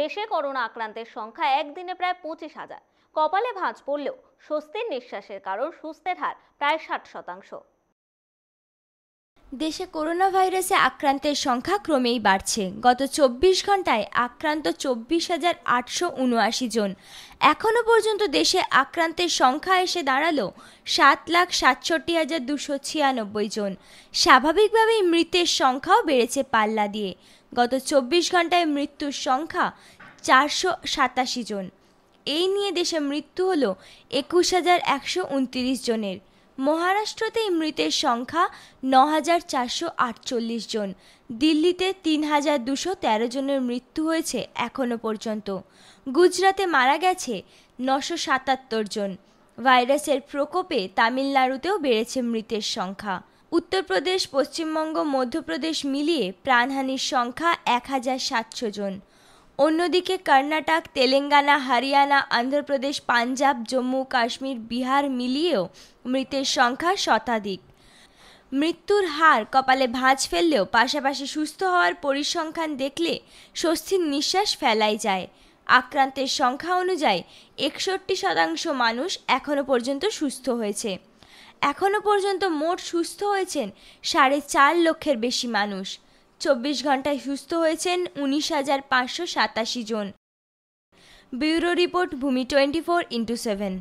দেশে করোনা আক্রান্তের সংখ্যা একদিনে প্রায় পঁচিশ হাজার কপালে ভাঁজ পড়লেও স্বস্তির নিঃশ্বাসের কারণ সুস্থের হার প্রায় ষাট শতাংশ দেশে করোনা ভাইরাসে আক্রান্তের সংখ্যা ক্রমেই বাড়ছে গত চব্বিশ ঘন্টায় আক্রান্ত চব্বিশ হাজার আটশো উনআশি জন এখনও পর্যন্ত দেশে আক্রান্তের সংখ্যা এসে দাঁড়ালো সাত লাখ সাতষট্টি হাজার দুশো ছিয়ানব্বই জন স্বাভাবিকভাবেই মৃতের সংখ্যাও বেড়েছে পাল্লা দিয়ে গত চব্বিশ ঘন্টায় মৃত্যুর সংখ্যা চারশো সাতাশি জন এই নিয়ে দেশে মৃত্যু হল একুশ হাজার একশো উনত্রিশ জনের মহারাষ্ট্রতে মৃতের সংখ্যা ন হাজার চারশো আটচল্লিশ জন দিল্লিতে তিন হাজার দুশো তেরো জনের মৃত্যু হয়েছে এখনও পর্যন্ত গুজরাতে মারা গেছে নশো সাতাত্তর জন ভাইরাসের প্রকোপে তামিলনাড়ুতেও বেড়েছে মৃতের সংখ্যা উত্তরপ্রদেশ পশ্চিমবঙ্গ মধ্যপ্রদেশ মিলিয়ে প্রাণহানির সংখ্যা এক হাজার সাতশো জন অন্যদিকে কর্ণাটক তেলেঙ্গানা হরিয়ানা অন্ধ্রপ্রদেশ পাঞ্জাব জম্মু কাশ্মীর বিহার মিলিয়েও মৃতের সংখ্যা শতাধিক মৃত্যুর হার কপালে ভাঁজ ফেললেও পাশাপাশি সুস্থ হওয়ার পরিসংখ্যান দেখলে স্বস্তির নিঃশ্বাস ফেলাই যায় আক্রান্তের সংখ্যা অনুযায়ী একষট্টি শতাংশ মানুষ এখনও পর্যন্ত সুস্থ হয়েছে এখনও পর্যন্ত মোট সুস্থ হয়েছেন সাড়ে চার লক্ষের বেশি মানুষ চব্বিশ ঘন্টায় সুস্থ হয়েছেন উনিশ হাজার পাঁচশো সাতাশি জন bureau report Bhumi twenty four into seven